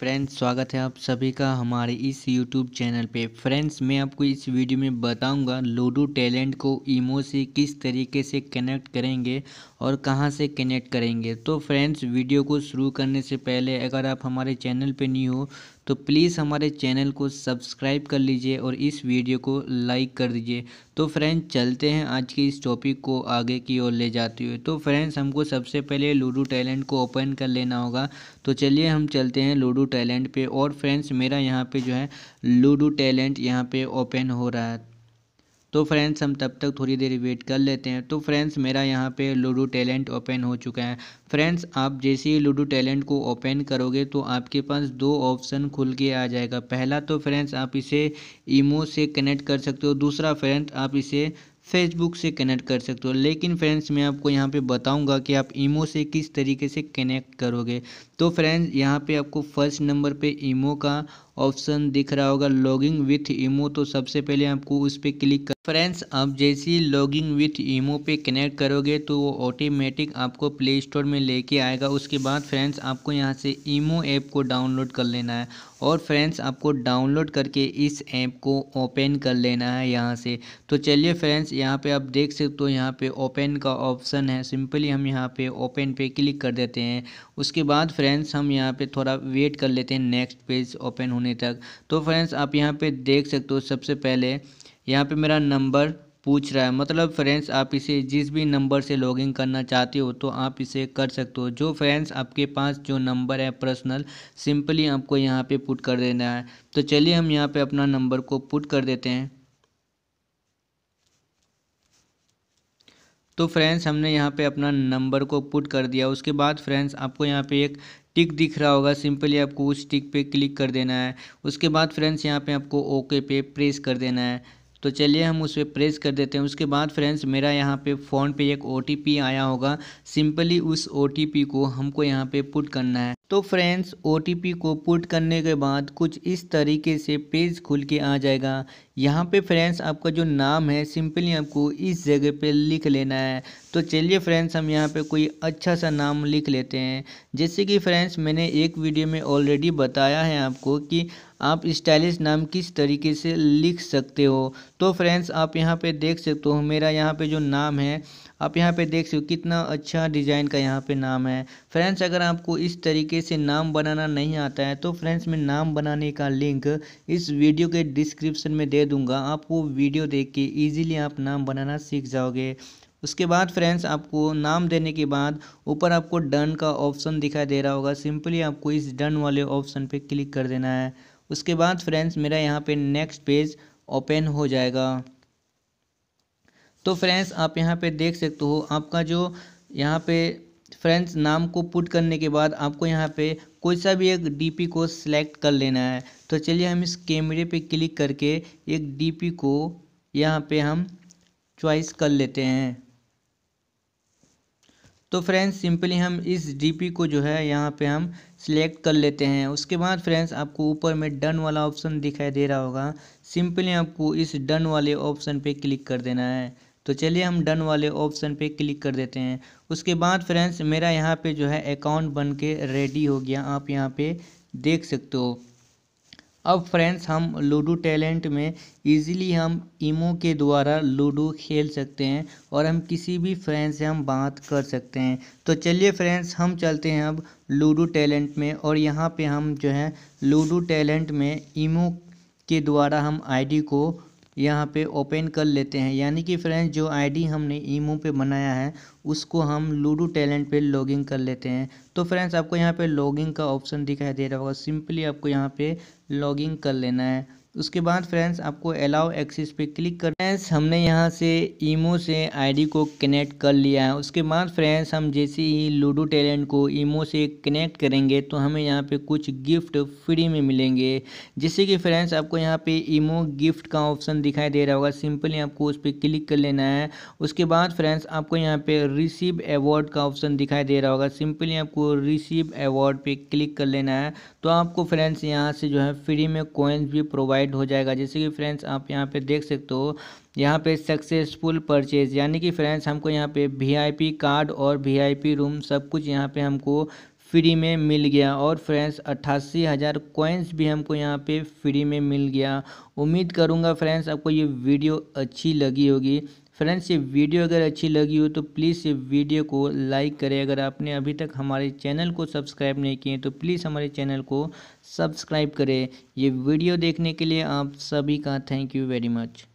friends स्वागत है आप सभी का हमारे इस यूट्यूब चैनल पे फ्रेंड्स मैं आपको इस वीडियो में बताऊंगा लूडो टैलेंट को ईमो से किस तरीके से कनेक्ट करेंगे और कहां से कनेक्ट करेंगे तो फ्रेंड्स वीडियो को शुरू करने से पहले अगर आप हमारे चैनल पे नहीं हो तो प्लीज़ हमारे चैनल को सब्सक्राइब कर लीजिए और इस वीडियो को लाइक कर दीजिए तो फ्रेंड्स चलते हैं आज के इस टॉपिक को आगे की ओर ले जाते हुए तो फ्रेंड्स हमको सबसे पहले लूडो टैलेंट को ओपन कर लेना होगा तो चलिए हम चलते हैं लूडो टैलेंट पे और फ्रेंड्स मेरा यहाँ पे जो है लूडो टैलेंट यहाँ पे ओपन हो रहा है तो फ्रेंड्स हम तब तक थोड़ी देर वेट कर लेते हैं तो फ्रेंड्स मेरा यहाँ पे लूडो टैलेंट ओपन हो चुका है फ्रेंड्स आप जैसे ही लूडो टैलेंट को ओपन करोगे तो आपके पास दो ऑप्शन खुल के आ जाएगा पहला तो फ्रेंड्स आप इसे ईमो से कनेक्ट कर सकते हो दूसरा फ्रेंड्स आप इसे फेसबुक से कनेक्ट कर सकते हो लेकिन फ्रेंड्स मैं आपको यहाँ पे बताऊँगा कि आप ईमो से किस तरीके से कनेक्ट करोगे तो फ्रेंड्स यहाँ पे आपको फर्स्ट नंबर पे ईमो का ऑप्शन दिख रहा होगा लॉगिंग विथ ईमो तो सबसे पहले आपको उस पर क्लिक कर फ्रेंड्स आप जैसे ही लॉगिंग विथ ईमो पे कनेक्ट करोगे तो वो ऑटोमेटिक आपको प्ले स्टोर में लेके आएगा उसके बाद फ्रेंड्स आपको यहाँ से ईमो ऐप को डाउनलोड कर लेना है और फ्रेंड्स आपको डाउनलोड करके इस ऐप को ओपन कर लेना है यहाँ से तो चलिए फ्रेंड्स यहाँ पे आप देख सकते हो यहाँ पे ओपन का ऑप्शन है सिंपली हम यहाँ पे ओपन पे क्लिक कर देते हैं उसके बाद फ्रेंड्स हम यहाँ पे थोड़ा वेट कर लेते हैं नेक्स्ट पेज ओपन होने करने तक तो फ्रेंड्स आप यहाँ पे देख सकते हो सबसे पहले यहाँ पे मेरा नंबर पूछ रहा है मतलब फ्रेंड्स आप इसे जिस भी नंबर से लॉगिन करना चाहते हो तो आप इसे कर सकते हो जो फ्रेंड्स आपके पास जो नंबर है पर्सनल सिंपली आपको यहाँ पे पुट कर देना है तो चलिए हम यहाँ पे अपना नंबर को पुट कर देते हैं तो फ्रेंड्स हमने यहाँ पे अपना नंबर को पुट कर दिया उसके बाद फ्रेंड्स आपको यहाँ पे एक टिक दिख रहा होगा सिंपली आपको उस टिक पे क्लिक कर देना है उसके बाद फ्रेंड्स यहाँ पे आपको ओके पे प्रेस कर देना है तो चलिए हम उस पर प्रेस कर देते हैं उसके बाद फ्रेंड्स मेरा यहाँ पे फ़ोन पे एक ओ आया होगा सिंपली उस ओ को हमको यहाँ पे पुट करना है तो फ्रेंड्स ओ को पुट करने के बाद कुछ इस तरीके से पेज खुल के आ जाएगा यहाँ पे फ्रेंड्स आपका जो नाम है सिंपली आपको इस जगह पे लिख लेना है तो चलिए फ्रेंड्स हम यहाँ पे कोई अच्छा सा नाम लिख लेते हैं जैसे कि फ्रेंड्स मैंने एक वीडियो में ऑलरेडी बताया है आपको कि आप स्टाइलिश नाम किस तरीके से लिख सकते हो तो फ्रेंड्स आप यहाँ पे देख सकते हो मेरा यहाँ पे जो नाम है आप यहाँ पे देख सकते हो कितना अच्छा डिज़ाइन का यहाँ पे नाम है फ्रेंड्स अगर आपको इस तरीके से नाम बनाना नहीं आता है तो फ्रेंड्स मैं नाम बनाने का लिंक इस वीडियो के डिस्क्रिप्सन में दे दूँगा आप वो वीडियो देख के ईजिली आप नाम बनाना सीख जाओगे उसके बाद फ्रेंड्स आपको नाम देने के बाद ऊपर आपको डन का ऑप्शन दिखाई दे रहा होगा सिंपली आपको इस डन वाले ऑप्शन पे क्लिक कर देना है उसके बाद फ्रेंड्स मेरा यहाँ पे नेक्स्ट पेज ओपन हो जाएगा तो फ्रेंड्स आप यहाँ पे देख सकते हो आपका जो यहाँ पे फ्रेंड्स नाम को पुट करने के बाद आपको यहाँ पे कोई सा भी एक डीपी को सिलेक्ट कर लेना है तो चलिए हम इस कैमरे पे क्लिक करके एक डीपी को यहाँ पे हम चॉइस कर लेते हैं तो फ्रेंड्स सिंपली हम इस डीपी को जो है यहाँ पे हम सिलेक्ट कर लेते हैं उसके बाद फ्रेंड्स आपको ऊपर में डन वाला ऑप्शन दिखाई दे रहा होगा सिंपली आपको इस डन वाले ऑप्शन पे क्लिक कर देना है तो चलिए हम डन वाले ऑप्शन पे क्लिक कर देते हैं उसके बाद फ्रेंड्स मेरा यहाँ पे जो है अकाउंट बन के रेडी हो गया आप यहाँ पे देख सकते हो अब फ्रेंड्स हम लूडो टैलेंट में इजीली हम इमो के द्वारा लूडो खेल सकते हैं और हम किसी भी फ्रेंड से हम बात कर सकते हैं तो चलिए फ्रेंड्स हम चलते हैं अब लूडो टैलेंट में और यहाँ पे हम जो है लूडो टैलेंट में इमो के द्वारा हम आईडी को यहाँ पे ओपन कर लेते हैं यानी कि फ्रेंड्स जो आईडी हमने ईमो पे बनाया है उसको हम लूडो टैलेंट पे लॉगिन कर लेते हैं तो फ्रेंड्स आपको यहाँ पे लॉगिन का ऑप्शन दिखाई दे रहा होगा सिंपली आपको यहाँ पे लॉगिन कर लेना है उसके बाद फ्रेंड्स आपको अलाउ एक्सिस पे क्लिक कर फ्रेंड्स हमने यहाँ से ईमो से आईडी को कनेक्ट कर लिया है उसके बाद फ्रेंड्स हम जैसे ही लूडो टैलेंट को ईमो से कनेक्ट करेंगे तो हमें यहाँ पे कुछ गिफ्ट फ्री में मिलेंगे जैसे कि फ्रेंड्स आपको यहाँ पे ईमो गिफ्ट का ऑप्शन दिखाई दे रहा होगा सिंपली आपको उस पर क्लिक कर लेना है उसके बाद फ्रेंड्स आपको यहाँ पे रिसीव एवॉर्ड का ऑप्शन दिखाई दे रहा होगा सिंपली आपको रिसीव एवॉर्ड पर क्लिक कर लेना है तो आपको फ्रेंड्स यहाँ से जो है फ्री में कॉइन्स भी प्रोवाइड प्रोवाइड हो जाएगा जैसे कि फ्रेंड्स आप यहाँ पे देख सकते हो यहाँ पे सक्सेसफुल परचेज यानी कि फ्रेंड्स हमको यहाँ पे वीआईपी कार्ड और वीआईपी रूम सब कुछ यहाँ पे हमको फ्री में मिल गया और फ्रेंड्स अट्ठासी हज़ार कोइंस भी हमको यहाँ पे फ्री में मिल गया उम्मीद करूँगा फ्रेंड्स आपको ये वीडियो अच्छी लगी होगी फ्रेंड्स ये वीडियो अगर अच्छी लगी हो तो प्लीज़ ये वीडियो को लाइक करें अगर आपने अभी तक हमारे चैनल को सब्सक्राइब नहीं किए तो प्लीज़ हमारे चैनल को सब्सक्राइब करें ये वीडियो देखने के लिए आप सभी का थैंक यू वेरी मच